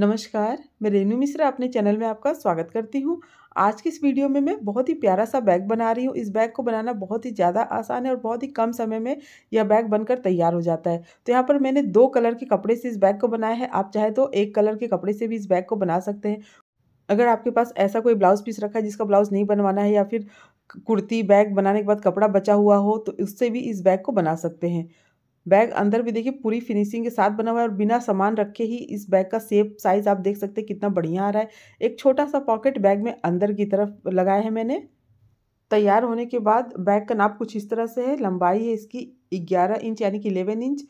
नमस्कार मैं रेनू मिश्रा अपने चैनल में आपका स्वागत करती हूँ आज की इस वीडियो में मैं बहुत ही प्यारा सा बैग बना रही हूँ इस बैग को बनाना बहुत ही ज़्यादा आसान है और बहुत ही कम समय में यह बैग बनकर तैयार हो जाता है तो यहाँ पर मैंने दो कलर के कपड़े से इस बैग को बनाया है आप चाहे तो एक कलर के कपड़े से भी इस बैग को बना सकते हैं अगर आपके पास ऐसा कोई ब्लाउज़ पीस रखा है जिसका ब्लाउज़ नहीं बनवाना है या फिर कुर्ती बैग बनाने के बाद कपड़ा बचा हुआ हो तो उससे भी इस बैग को बना सकते हैं बैग अंदर भी देखिए पूरी फिनिशिंग के साथ बना हुआ है और बिना सामान रखे ही इस बैग का सेप साइज़ आप देख सकते हैं कितना बढ़िया आ रहा है एक छोटा सा पॉकेट बैग में अंदर की तरफ लगाया है मैंने तैयार होने के बाद बैग का नाप कुछ इस तरह से है लंबाई है इसकी ग्यारह इंच यानी कि इलेवन इंच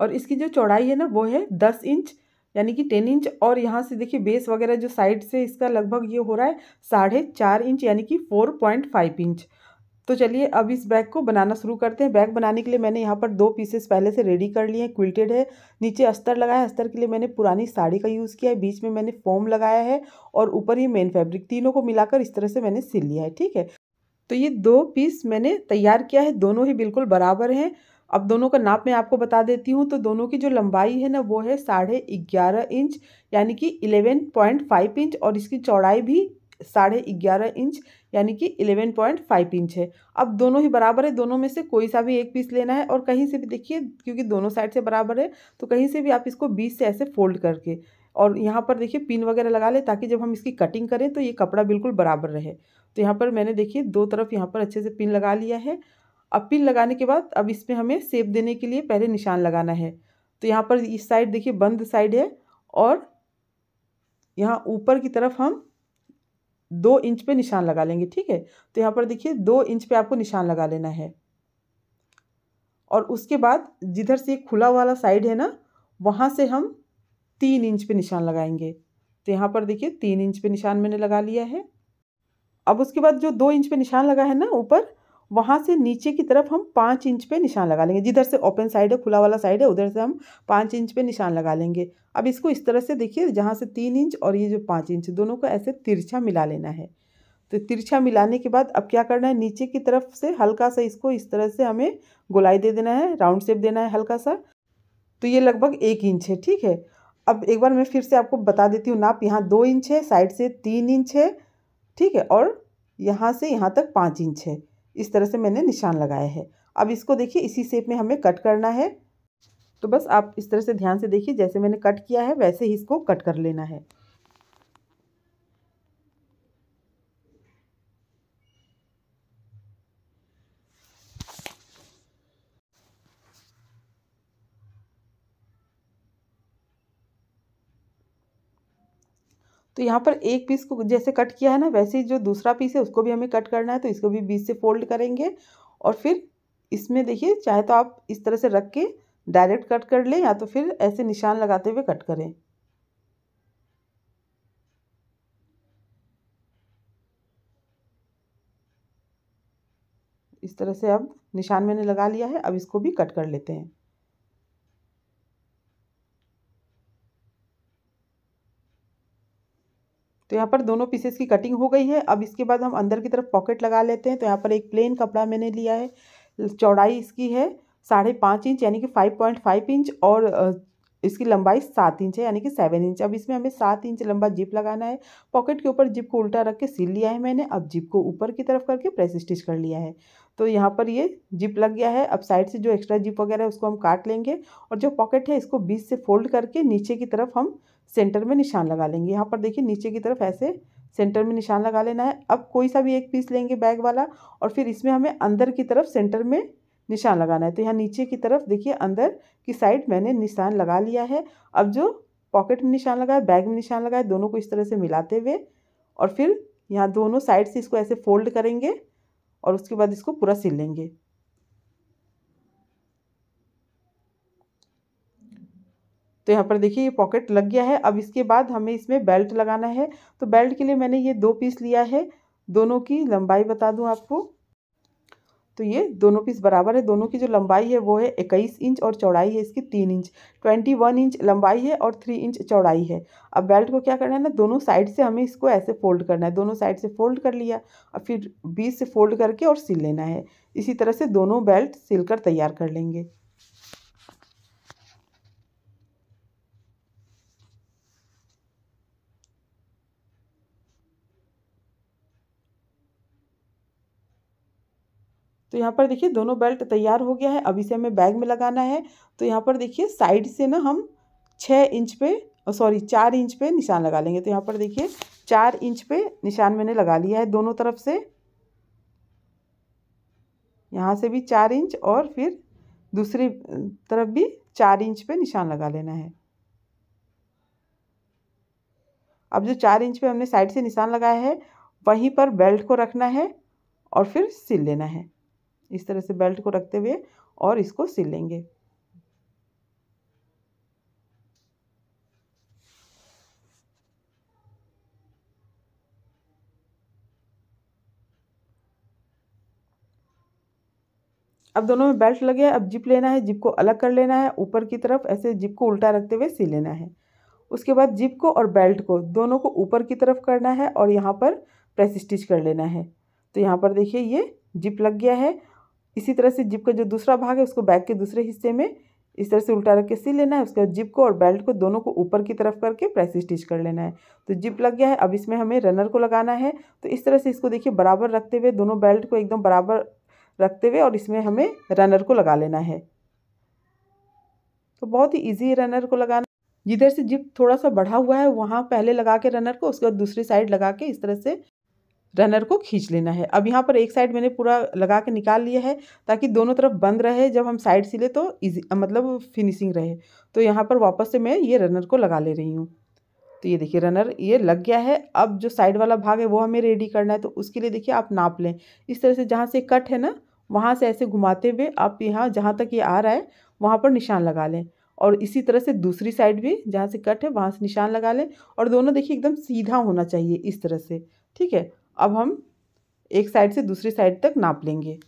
और इसकी जो चौड़ाई है ना वो है दस इंच यानी कि टेन इंच और यहाँ से देखिए बेस वगैरह जो साइड से इसका लगभग ये हो रहा है साढ़े चार इंच यानी कि फोर पॉइंट फाइव इंच तो चलिए अब इस बैग को बनाना शुरू करते हैं बैग बनाने के लिए मैंने यहाँ पर दो पीसेस पहले से रेडी कर लिए हैं क्विल्टेड है नीचे अस्तर लगाया है अस्तर के लिए मैंने पुरानी साड़ी का यूज़ किया है बीच में मैंने फोम लगाया है और ऊपर ही मेन फैब्रिक तीनों को मिलाकर इस तरह से मैंने सिल लिया है ठीक है तो ये दो पीस मैंने तैयार किया है दोनों ही बिल्कुल बराबर हैं अब दोनों का नाप मैं आपको बता देती हूँ तो दोनों की जो लंबाई है ना वो है साढ़े ग्यारह इंच यानी कि इलेवन पॉइंट फाइव इंच और इसकी चौड़ाई भी साढ़े ग्यारह इंच यानी कि 11.5 इंच है अब दोनों ही बराबर है दोनों में से कोई सा भी एक पीस लेना है और कहीं से भी देखिए क्योंकि दोनों साइड से बराबर है तो कहीं से भी आप इसको बीच से ऐसे फोल्ड करके और यहाँ पर देखिए पिन वगैरह लगा ले ताकि जब हम इसकी कटिंग करें तो ये कपड़ा बिल्कुल बराबर रहे तो यहाँ पर मैंने देखिए दो तरफ यहाँ पर अच्छे से पिन लगा लिया है अब पिन लगाने के बाद अब इसमें हमें सेप देने के लिए पहले निशान लगाना है तो यहाँ पर इस साइड देखिए बंद साइड है और यहाँ ऊपर की तरफ हम दो इंच पे निशान लगा लेंगे ठीक है तो यहाँ पर देखिए दो इंच पे आपको निशान लगा लेना है और उसके बाद जिधर से खुला वाला साइड है ना वहाँ से हम तीन इंच पे निशान लगाएंगे तो यहाँ पर देखिए तीन इंच पे निशान मैंने लगा लिया है अब उसके बाद जो दो इंच पे निशान लगा है ना ऊपर वहाँ से नीचे की तरफ हम पाँच इंच पे निशान लगा लेंगे जिधर से ओपन साइड है खुला वाला साइड है उधर से हम पाँच इंच पे निशान लगा लेंगे अब इसको इस तरह से देखिए जहाँ से तीन इंच और ये जो पाँच इंच दोनों को ऐसे तिरछा मिला लेना है तो तिरछा मिलाने के बाद अब क्या करना है नीचे की तरफ से हल्का सा इसको इस तरह से हमें गोलाई दे देना है राउंड शेप देना है हल्का सा तो ये लगभग एक इंच है ठीक है अब एक बार मैं फिर से आपको बता देती हूँ नाप यहाँ दो इंच है साइड से तीन इंच है ठीक है और यहाँ से यहाँ तक पाँच इंच है इस तरह से मैंने निशान लगाया है अब इसको देखिए इसी शेप में हमें कट करना है तो बस आप इस तरह से ध्यान से देखिए जैसे मैंने कट किया है वैसे ही इसको कट कर लेना है तो यहाँ पर एक पीस को जैसे कट किया है ना वैसे ही जो दूसरा पीस है उसको भी हमें कट करना है तो इसको भी बीच से फोल्ड करेंगे और फिर इसमें देखिए चाहे तो आप इस तरह से रख के डायरेक्ट कट कर लें या तो फिर ऐसे निशान लगाते हुए कट करें इस तरह से अब निशान मैंने लगा लिया है अब इसको भी कट कर लेते हैं तो यहाँ पर दोनों पीसेस की कटिंग हो गई है अब इसके बाद हम अंदर की तरफ पॉकेट लगा लेते हैं तो यहाँ पर एक प्लेन कपड़ा मैंने लिया है चौड़ाई इसकी है साढ़े पाँच इंच यानी कि फाइव पॉइंट फाइव इंच और इसकी लंबाई सात इंच है यानी कि सेवन इंच अब इसमें हमें सात इंच लंबा जिप लगाना है पॉकेट के ऊपर जिप को उल्टा रख के सिल लिया है मैंने अब जिप को ऊपर की तरफ करके प्रेस स्टिच कर लिया है तो यहाँ पर ये जिप लग गया है अब साइड से जो एक्स्ट्रा जिप वगैरह है उसको हम काट लेंगे और जो पॉकेट है इसको बीच से फोल्ड करके नीचे की तरफ हम सेंटर में निशान लगा लेंगे यहाँ पर देखिए नीचे की तरफ ऐसे सेंटर में निशान लगा लेना है अब कोई सा भी एक पीस लेंगे बैग वाला और फिर इसमें हमें अंदर की तरफ सेंटर में निशान लगाना है तो यहाँ नीचे की तरफ देखिए अंदर की साइड मैंने निशान लगा लिया है अब जो पॉकेट में निशान लगाए बैग में निशान लगाए दोनों को इस तरह से मिलाते हुए और फिर यहाँ दोनों साइड से इसको ऐसे फोल्ड करेंगे और उसके बाद इसको पूरा सिल लेंगे तो यहाँ पर देखिए ये पॉकेट लग गया है अब इसके बाद हमें इसमें बेल्ट लगाना है तो बेल्ट के लिए मैंने ये दो पीस लिया है दोनों की लंबाई बता दूँ आपको तो ये दोनों पीस बराबर है दोनों की जो लंबाई है वो है इक्कीस इंच और चौड़ाई है इसकी तीन इंच ट्वेंटी वन इंच लंबाई है और थ्री इंच चौड़ाई है अब बेल्ट को क्या करना है ना दोनों साइड से हमें इसको ऐसे फोल्ड करना है दोनों साइड से फोल्ड कर लिया और फिर बीच से फोल्ड करके और सिल लेना है इसी तरह से दोनों बेल्ट सिलकर तैयार कर लेंगे तो यहाँ पर देखिए दोनों बेल्ट तैयार हो गया है अब इसे हमें बैग में लगाना है तो यहाँ पर देखिए साइड से ना हम छः इंच पे सॉरी चार इंच पे निशान लगा लेंगे तो यहाँ पर देखिए चार इंच पे निशान मैंने लगा लिया है दोनों तरफ से यहाँ से भी चार इंच और फिर दूसरी तरफ भी चार इंच पे निशान लगा लेना है अब जो चार इंच पे हमने साइड से निशान लगाया है वहीं पर बेल्ट को रखना है और फिर सिल लेना है इस तरह से बेल्ट को रखते हुए और इसको सिल लेंगे अब दोनों में बेल्ट लगे अब जिप लेना है जिप को अलग कर लेना है ऊपर की तरफ ऐसे जिप को उल्टा रखते हुए सी लेना है उसके बाद जिप को और बेल्ट को दोनों को ऊपर की तरफ करना है और यहाँ पर प्रेस स्टिच कर लेना है तो यहाँ पर देखिए ये जिप लग गया है इसी तरह से जिप का जो दूसरा भाग है उसको बैग के दूसरे हिस्से में इस तरह से उल्टा रख के सी लेना है उसके बाद जिप को और बेल्ट को दोनों को ऊपर की तरफ करके प्रेस स्टिच कर लेना है तो जिप लग गया है अब इसमें हमें रनर को लगाना है तो इस तरह से इसको देखिए बराबर रखते हुए दोनों बेल्ट को एकदम बराबर रखते हुए और इसमें हमें रनर को लगा लेना है तो बहुत ही ईजी रनर को लगाना जिधर से जिप थोड़ा सा बढ़ा हुआ है वहाँ पहले लगा के रनर को उसके बाद दूसरी साइड लगा के इस तरह से रनर को खींच लेना है अब यहाँ पर एक साइड मैंने पूरा लगा के निकाल लिया है ताकि दोनों तरफ बंद रहे जब हम साइड सिले तो इजी मतलब फिनिशिंग रहे तो यहाँ पर वापस से मैं ये रनर को लगा ले रही हूँ तो ये देखिए रनर ये लग गया है अब जो साइड वाला भाग है वो हमें रेडी करना है तो उसके लिए देखिए आप नाप लें इस तरह से जहाँ से कट है ना वहाँ से ऐसे घुमाते हुए आप यहाँ जहाँ तक ये आ रहा है वहाँ पर निशान लगा लें और इसी तरह से दूसरी साइड भी जहाँ से कट है वहाँ से निशान लगा लें और दोनों देखिए एकदम सीधा होना चाहिए इस तरह से ठीक है अब हम एक साइड से दूसरी साइड तक नाप लेंगे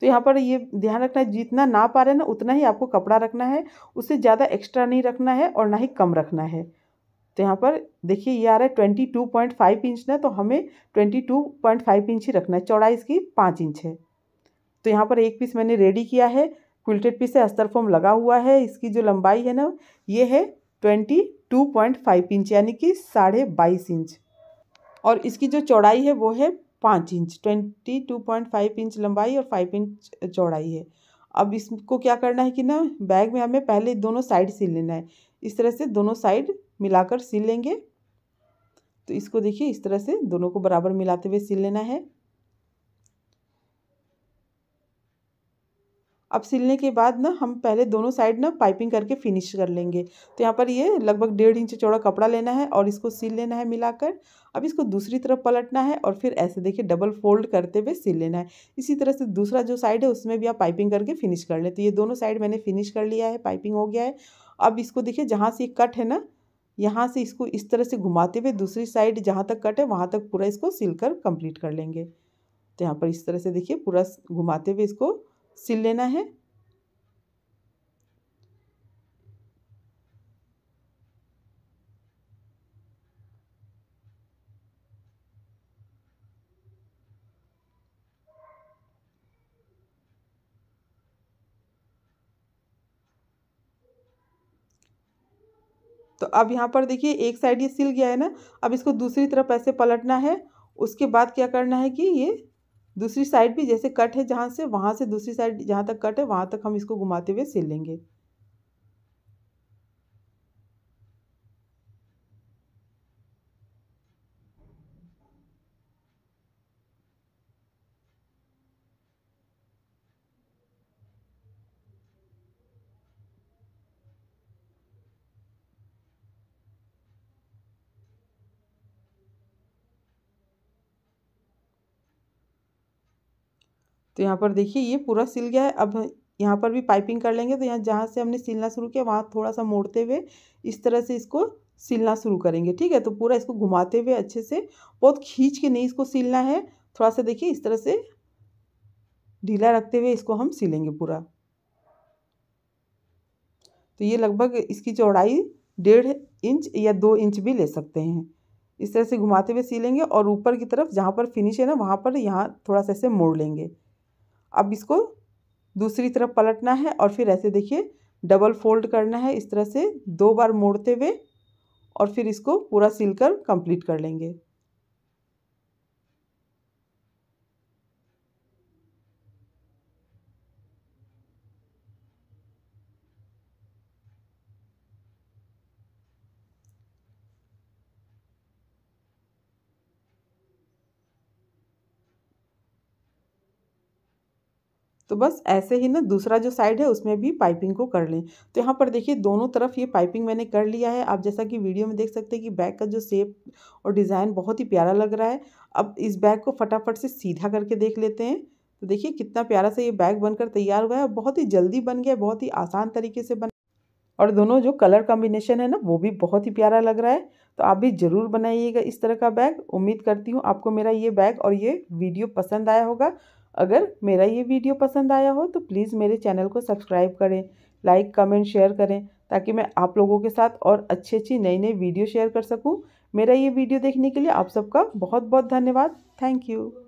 तो यहाँ पर ये ध्यान रखना है जितना नाप आ रहे ना उतना ही आपको कपड़ा रखना है उससे ज़्यादा एक्स्ट्रा नहीं रखना है और ना ही कम रखना है तो यहाँ पर देखिए ये आ रहा है twenty two point five inch ना तो हमें twenty two point five inch ही रखना है चौड़ाई इसकी पाँच इंच है तो यहाँ पर एक पीस मैंने रेडी किया है क्विल्टेड पीस है अस्तर फॉर्म लगा हुआ है इसकी जो लंबाई है ना ये है twenty two point five inch यानी कि साढ़े बाईस इंच और इसकी जो चौड़ाई है वो है पाँच inch twenty two point five inch लंबाई और फाइव इंच चौड़ाई है अब इसको क्या करना है कि ना बैग में हमें पहले दोनों साइड सिल लेना है इस तरह से दोनों साइड मिलाकर सिल लेंगे तो इसको देखिए इस तरह से दोनों को बराबर मिलाते हुए सिल लेना है अब सिलने के बाद ना हम पहले दोनों साइड ना पाइपिंग करके फिनिश कर लेंगे तो यहाँ पर ये लगभग डेढ़ इंच चौड़ा कपड़ा लेना है और इसको सिल लेना है मिलाकर अब इसको दूसरी तरफ पलटना है और फिर ऐसे देखिए डबल फोल्ड करते हुए सिल लेना है इसी तरह से दूसरा जो साइड है उसमें भी आप पाइपिंग करके फिनिश कर लें तो ये दोनों साइड मैंने फिनिश कर लिया है पाइपिंग हो गया है अब इसको देखिए जहाँ से कट है ना यहाँ से इसको इस तरह से घुमाते हुए दूसरी साइड जहाँ तक कट है वहाँ तक पूरा इसको सिल कर कर लेंगे तो यहाँ पर इस तरह से देखिए पूरा घुमाते हुए इसको सिल लेना है तो अब यहाँ पर देखिए एक साइड ये सिल गया है ना अब इसको दूसरी तरफ ऐसे पलटना है उसके बाद क्या करना है कि ये दूसरी साइड भी जैसे कट है जहाँ से वहाँ से दूसरी साइड जहाँ तक कट है वहाँ तक हम इसको घुमाते हुए सिल लेंगे तो यहाँ पर देखिए ये पूरा सिल गया है अब यहाँ पर भी पाइपिंग कर लेंगे तो यहाँ जहाँ से हमने सिलना शुरू किया वहाँ थोड़ा सा मोड़ते हुए इस तरह से इसको सिलना शुरू करेंगे ठीक है तो पूरा इसको घुमाते हुए अच्छे से बहुत खींच के नहीं इसको सिलना है थोड़ा सा देखिए इस तरह से ढीला रखते हुए इसको हम सिलेंगे पूरा तो ये लगभग इसकी चौड़ाई डेढ़ इंच या दो इंच भी ले सकते हैं इस तरह से घुमाते हुए सिलेंगे और ऊपर की तरफ जहाँ पर फिनिश है ना वहाँ पर यहाँ थोड़ा सा ऐसे मोड़ लेंगे अब इसको दूसरी तरफ पलटना है और फिर ऐसे देखिए डबल फोल्ड करना है इस तरह से दो बार मोड़ते हुए और फिर इसको पूरा सिलकर कर कंप्लीट कर लेंगे तो बस ऐसे ही ना दूसरा जो साइड है उसमें भी पाइपिंग को कर लें तो यहाँ पर देखिए दोनों तरफ ये पाइपिंग मैंने कर लिया है आप जैसा कि वीडियो में देख सकते हैं कि बैग का जो शेप और डिज़ाइन बहुत ही प्यारा लग रहा है अब इस बैग को फटाफट से सीधा करके देख लेते हैं तो देखिए कितना प्यारा सा ये बैग बनकर तैयार हुआ है और बहुत ही जल्दी बन गया बहुत ही आसान तरीके से बन और दोनों जो कलर कॉम्बिनेशन है ना वो भी बहुत ही प्यारा लग रहा है तो आप भी ज़रूर बनाइएगा इस तरह का बैग उम्मीद करती हूँ आपको मेरा ये बैग और ये वीडियो पसंद आया होगा अगर मेरा ये वीडियो पसंद आया हो तो प्लीज़ मेरे चैनल को सब्सक्राइब करें लाइक कमेंट शेयर करें ताकि मैं आप लोगों के साथ और अच्छी अच्छी नई नई वीडियो शेयर कर सकूं मेरा ये वीडियो देखने के लिए आप सबका बहुत बहुत धन्यवाद थैंक यू